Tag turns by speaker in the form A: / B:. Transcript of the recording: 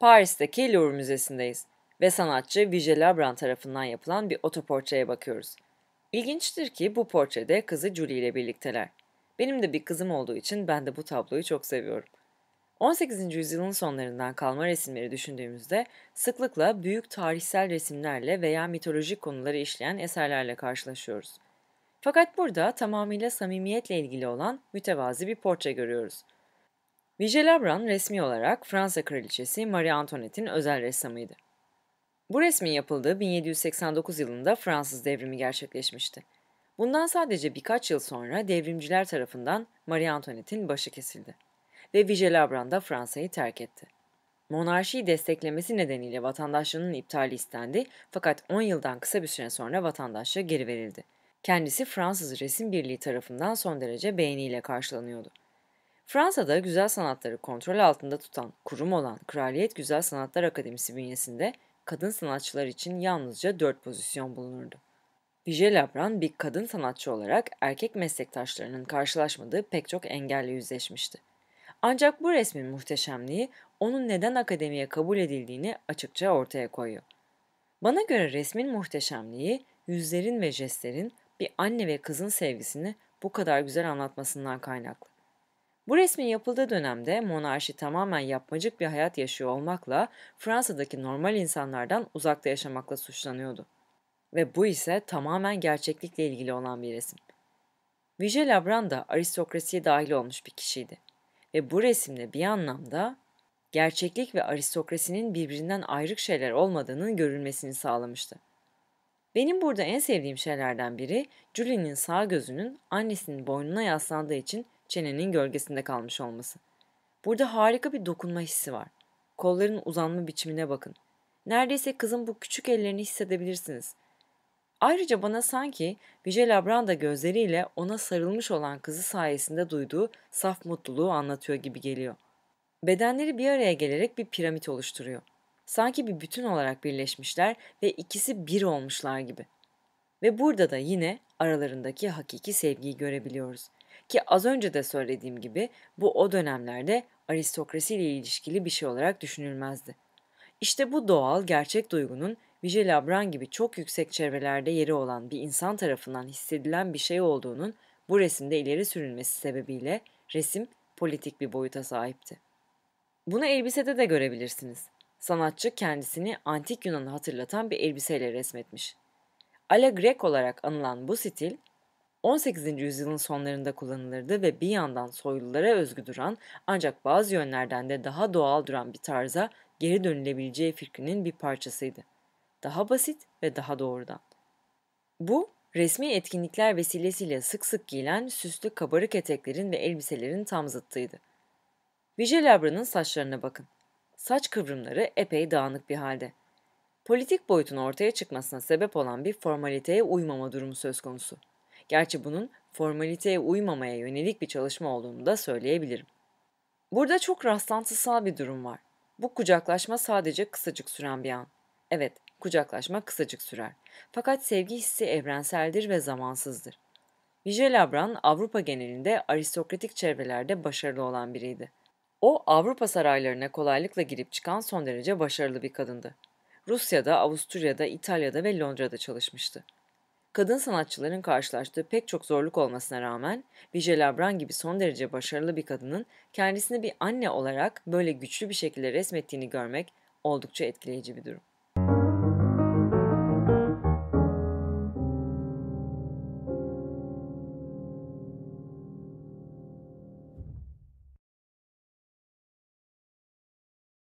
A: Paris'teki Louvre Müzesi'ndeyiz ve sanatçı Vigée Labran tarafından yapılan bir otoportreye bakıyoruz. İlginçtir ki bu portrede kızı Julie ile birlikteler. Benim de bir kızım olduğu için ben de bu tabloyu çok seviyorum. 18. yüzyılın sonlarından kalma resimleri düşündüğümüzde sıklıkla büyük tarihsel resimlerle veya mitolojik konuları işleyen eserlerle karşılaşıyoruz. Fakat burada tamamıyla samimiyetle ilgili olan mütevazi bir portre görüyoruz.'' Vigée Labran resmi olarak Fransa Kraliçesi Marie Antoinette'in özel ressamıydı. Bu resmin yapıldığı 1789 yılında Fransız devrimi gerçekleşmişti. Bundan sadece birkaç yıl sonra devrimciler tarafından Marie Antoinette'in başı kesildi ve Vigée Labran da Fransa'yı terk etti. Monarşiyi desteklemesi nedeniyle vatandaşlığının iptali istendi fakat 10 yıldan kısa bir süre sonra vatandaşlığı geri verildi. Kendisi Fransız Resim Birliği tarafından son derece beğeniyle karşılanıyordu. Fransa'da güzel sanatları kontrol altında tutan kurum olan Kraliyet Güzel Sanatlar Akademisi bünyesinde kadın sanatçılar için yalnızca 4 pozisyon bulunurdu. Vijay Labran bir kadın sanatçı olarak erkek meslektaşlarının karşılaşmadığı pek çok engelle yüzleşmişti. Ancak bu resmin muhteşemliği onun neden akademiye kabul edildiğini açıkça ortaya koyuyor. Bana göre resmin muhteşemliği yüzlerin ve jestlerin bir anne ve kızın sevgisini bu kadar güzel anlatmasından kaynaklı. Bu resmin yapıldığı dönemde monarşi tamamen yapmacık bir hayat yaşıyor olmakla Fransa'daki normal insanlardan uzakta yaşamakla suçlanıyordu. Ve bu ise tamamen gerçeklikle ilgili olan bir resim. Vigée Labran da aristokrasiye dahil olmuş bir kişiydi. Ve bu resimde bir anlamda gerçeklik ve aristokrasinin birbirinden ayrık şeyler olmadığının görülmesini sağlamıştı. Benim burada en sevdiğim şeylerden biri Julie'nin sağ gözünün annesinin boynuna yaslandığı için çenenin gölgesinde kalmış olması. Burada harika bir dokunma hissi var. Kolların uzanma biçimine bakın. Neredeyse kızın bu küçük ellerini hissedebilirsiniz. Ayrıca bana sanki Vijay Labranda gözleriyle ona sarılmış olan kızı sayesinde duyduğu saf mutluluğu anlatıyor gibi geliyor. Bedenleri bir araya gelerek bir piramit oluşturuyor. Sanki bir bütün olarak birleşmişler ve ikisi bir olmuşlar gibi. Ve burada da yine aralarındaki hakiki sevgiyi görebiliyoruz. Ki az önce de söylediğim gibi bu o dönemlerde aristokrasiyle ilişkili bir şey olarak düşünülmezdi. İşte bu doğal gerçek duygunun Vijay Labran gibi çok yüksek çevrelerde yeri olan bir insan tarafından hissedilen bir şey olduğunun bu resimde ileri sürülmesi sebebiyle resim politik bir boyuta sahipti. Bunu elbisede de görebilirsiniz. Sanatçı kendisini antik Yunan'ı hatırlatan bir elbiseyle resmetmiş. Ala Grek olarak anılan bu stil 18. yüzyılın sonlarında kullanılırdı ve bir yandan soylulara özgü duran ancak bazı yönlerden de daha doğal duran bir tarza geri dönülebileceği fikrinin bir parçasıydı. Daha basit ve daha doğrudan. Bu, resmi etkinlikler vesilesiyle sık sık giyilen süslü kabarık eteklerin ve elbiselerin tam zıttıydı. Vijelabra'nın saçlarına bakın. Saç kıvrımları epey dağınık bir halde. Politik boyutun ortaya çıkmasına sebep olan bir formaliteye uymama durumu söz konusu. Gerçi bunun formaliteye uymamaya yönelik bir çalışma olduğunu da söyleyebilirim. Burada çok rastlantısal bir durum var. Bu kucaklaşma sadece kısacık süren bir an. Evet, kucaklaşma kısacık sürer. Fakat sevgi hissi evrenseldir ve zamansızdır. Michel Labran Avrupa genelinde aristokratik çevrelerde başarılı olan biriydi. O Avrupa saraylarına kolaylıkla girip çıkan son derece başarılı bir kadındı. Rusya'da, Avusturya'da, İtalya'da ve Londra'da çalışmıştı kadın sanatçıların karşılaştığı pek çok zorluk olmasına rağmen Vijay Labran gibi son derece başarılı bir kadının kendisini bir anne olarak böyle güçlü bir şekilde resmettiğini görmek oldukça etkileyici bir durum.